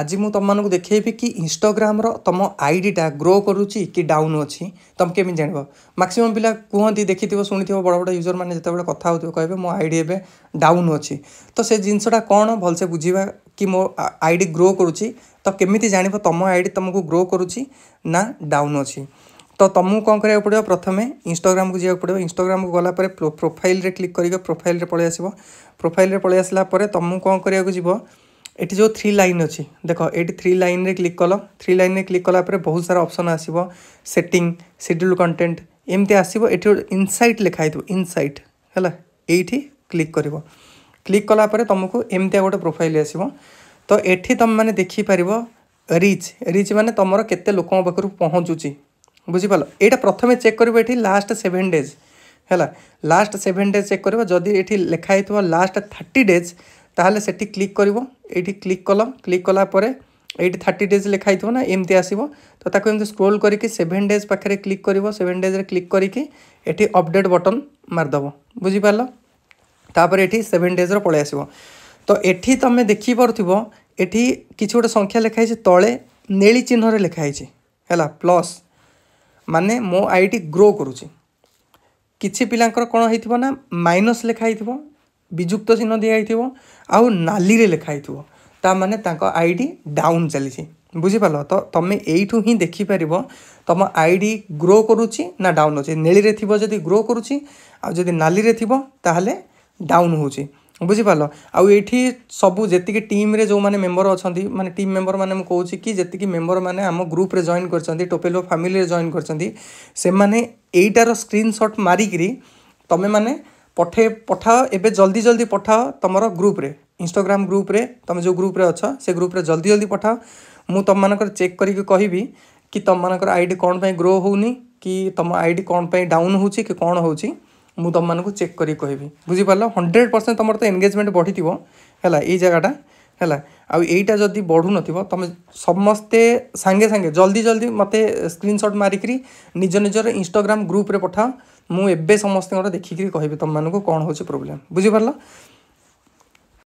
ଆଜି ମୁଁ ତୁମମାନଙ୍କୁ ଦେଖେଇବି କି ଇନଷ୍ଟାଗ୍ରାମର ତୁମ ଆଇଡ଼ିଟା ଗ୍ରୋ କରୁଛି କି ଡାଉନ୍ ଅଛି ତୁମେ କେମିତି ଜାଣିବ ମାକ୍ସିମମ୍ ପିଲା କୁହନ୍ତି ଦେଖିଥିବ ଶୁଣିଥିବ ବଡ଼ ବଡ଼ ୟୁଜର୍ମାନେ ଯେତେବେଳେ କଥା ହେଉଥିବ କହିବେ ମୋ ଆଇଡ଼ି ଏବେ ଡାଉନ୍ ଅଛି ତ ସେ ଜିନିଷଟା କ'ଣ ଭଲସେ ବୁଝିବା କି ମୋ ଆଇଡ଼ି ଗ୍ରୋ କରୁଛି ତ କେମିତି ଜାଣିବ ତୁମ ଆଇଡ଼ି ତୁମକୁ ଗ୍ରୋ କରୁଛି ନା ଡାଉନ୍ ଅଛି ତ ତୁମକୁ କ'ଣ କରିବାକୁ ପଡ଼ିବ ପ୍ରଥମେ ଇନଷ୍ଟାଗ୍ରାମକୁ ଯିବାକୁ ପଡ଼ିବ ଇନଷ୍ଟାଗ୍ରାମକୁ ଗଲା ପରେ ପ୍ରୋଫାଇଲ୍ରେ କ୍ଲିକ୍ କରିକି ପ୍ରୋଫାଇଲ୍ରେ ପଳାଇ ଆସିବ ପ୍ରୋଫାଇଲ୍ରେ ପଳାଇ ଆସିଲା ପରେ ତୁମକୁ କ'ଣ କରିବାକୁ ଯିବ ଏଠି ଯେଉଁ ଥ୍ରୀ ଲାଇନ୍ ଅଛି ଦେଖ ଏଇଠି ଥ୍ରୀ ଲାଇନ୍ରେ କ୍ଲିକ୍ କଲ ଥ୍ରୀ ଲାଇନ୍ରେ କ୍ଲିକ୍ କଲା ପରେ ବହୁତ ସାରା ଅପସନ୍ ଆସିବ ସେଟିଂ ସିଡ୍ୟୁଲ୍ କଣ୍ଟେଣ୍ଟ ଏମିତି ଆସିବ ଏଠି ଗୋଟେ ଇନସାଇଟ୍ ଲେଖା ହେଇଥିବ ଇନସାଇଟ୍ ହେଲା ଏଇଠି କ୍ଲିକ୍ କରିବ କ୍ଲିକ୍ କଲା ପରେ ତୁମକୁ ଏମିତିଆ ଗୋଟେ ପ୍ରୋଫାଇଲ୍ ଆସିବ ତ ଏଠି ତୁମେମାନେ ଦେଖିପାରିବ ରିଚ୍ ରିଚ୍ ମାନେ ତୁମର କେତେ ଲୋକଙ୍କ ପାଖରୁ ପହଞ୍ଚୁଛି ବୁଝିପାରିଲ ଏଇଟା ପ୍ରଥମେ ଚେକ୍ କରିବ ଏଠି ଲାଷ୍ଟ ସେଭେନ୍ ଡେଜ୍ ହେଲା ଲାଷ୍ଟ ସେଭେନ୍ ଡେଜ୍ ଚେକ୍ କରିବ ଯଦି ଏଠି ଲେଖା ହେଇଥିବ ଲାଷ୍ଟ ଥାର୍ଟି ଡେଜ୍ ତାହେଲେ ସେଠି କ୍ଲିକ୍ କରିବ এইটি ক্লিক কলম ক্লিক কলাপরে এইটি থার্টি ডেজ লেখা হইথিব না এমতি আসব তো তাকে এমতি স্ক্রোল করিকি সেভেন ডেজ পাখে ক্লিক করব সেভেন ডেজরে ক্লিক করিকি এটি অপডেট বটন মারিদেব বুঝিপার তাপরে এটি সেভেন ডেজর পলাই আসব তো এটি তুমি দেখিপারুব এটি কিছু গোটে সংখ্যা লেখা হয়েছে তলে নেলি চিহ্নরে লেখা হয়েছে ହେଲା ପ୍ଲସ୍ ମାନେ ମୋ ଆଇଡ଼ି ଗ୍ରୋ କରୁଛି କିଛି ପିଲାଙ୍କର କ'ଣ ହେଇଥିବ ନା ମାଇନସ୍ ଲେଖା ହେଇଥିବ ବିଯୁକ୍ତ ଚିହ୍ନ ଦିଆହେଇଥିବ ଆଉ ନାଲିରେ ଲେଖା ହେଇଥିବ ତା'ମାନେ ତାଙ୍କ ଆଇ ଡ଼ି ଡାଉନ୍ ଚାଲିଛି ବୁଝିପାରିଲ ତ ତୁମେ ଏଇଠୁ ହିଁ ଦେଖିପାରିବ ତୁମ ଆଇ ଡ଼ି ଗ୍ରୋ କରୁଛି ନା ଡାଉନ୍ ଅଛି ନେଳିରେ ଥିବ ଯଦି ଗ୍ରୋ କରୁଛି ଆଉ ଯଦି ନାଲିରେ ଥିବ ତାହେଲେ ଡାଉନ୍ ହେଉଛି ବୁଝିପାରିଲ ଆଉ ଏଇଠି ସବୁ ଯେତିକି ଟିମ୍ରେ ଯେଉଁମାନେ ମେମ୍ବର ଅଛନ୍ତି ମାନେ ଟିମ୍ ମେମ୍ବରମାନେ ମୁଁ କହୁଛି କି ଯେତିକି ମେମ୍ବରମାନେ ଆମ ଗ୍ରୁପ୍ରେ ଜଏନ୍ କରିଛନ୍ତି ଟୋପେଲୋ ଫ୍ୟାମିଲିରେ ଜଏନ୍ କରିଛନ୍ତି ସେମାନେ ଏଇଟାର ସ୍କ୍ରିନ୍ସଟ୍ ମାରିକିରି ତୁମେମାନେ ପଠେଇ ପଠାଅ ଏବେ ଜଲ୍ଦି ଜଲ୍ଦି ପଠାଅ ତୁମର ଗ୍ରୁପ୍ରେ ଇନଷ୍ଟାଗ୍ରାମ୍ ଗ୍ରୁପ୍ରେ ତୁମେ ଯେଉଁ ଗ୍ରୁପ୍ରେ ଅଛ ସେ ଗ୍ରୁପ୍ରେ ଜଲ୍ଦି ଜଲ୍ଦି ପଠାଅ ମୁଁ ତୁମମାନଙ୍କର ଚେକ୍ କରିକି କହିବି କି ତୁମମାନଙ୍କର ଆଇ ଡ଼ି କ'ଣ ପାଇଁ ଗ୍ରୋ ହେଉନି କି ତୁମ ଆଇ ଡ଼ି କ'ଣ ପାଇଁ ଡାଉନ୍ ହେଉଛି କି କ'ଣ ହେଉଛି ମୁଁ ତୁମମାନଙ୍କୁ ଚେକ୍ କରିକି କହିବି ବୁଝିପାରିଲ ହଣ୍ଡ୍ରେଡ଼ ପରସେଣ୍ଟ ତୁମର ତ ଏନଗେଜମେଣ୍ଟ ବଢ଼ିଥିବ ହେଲା ଏଇ ଜାଗାଟା ହେଲା ଆଉ ଏଇଟା ଯଦି ବଢ଼ୁନଥିବ ତୁମେ ସମସ୍ତେ ସାଙ୍ଗେ ସାଙ୍ଗେ ଜଲ୍ଦି ଜଲ୍ଦି ମୋତେ ସ୍କ୍ରିନ୍ସଟ୍ ମାରିକିରି ନିଜ ନିଜର ଇନଷ୍ଟାଗ୍ରାମ୍ ଗ୍ରୁପ୍ରେ ପଠାଅ ମୁଁ ଏବେ ସମସ୍ତଙ୍କର ଦେଖିକିରି କହିବି ତୁମମାନଙ୍କୁ କ'ଣ ହେଉଛି ପ୍ରୋବ୍ଲେମ୍ ବୁଝିପାରିଲ